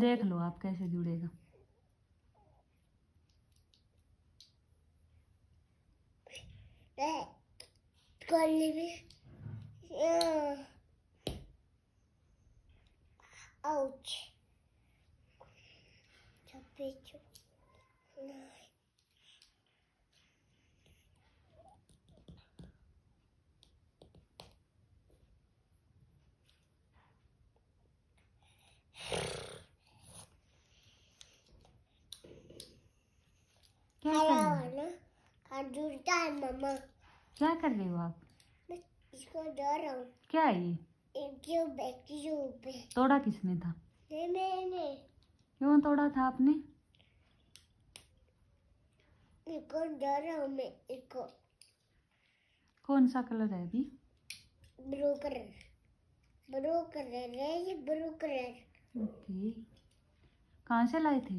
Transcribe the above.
देख लो आप कैसे जुड़ेगा Ouch. क्या कर रहे हो आप इसको क्या ये तोड़ा किसने था मैंने क्यों तोड़ा था आपने इसको डर रहा कौन सा कलर है अभी ब्लू कलर ब्लू कलर है ये ब्लू कलर ओके कहाँ से लाए थे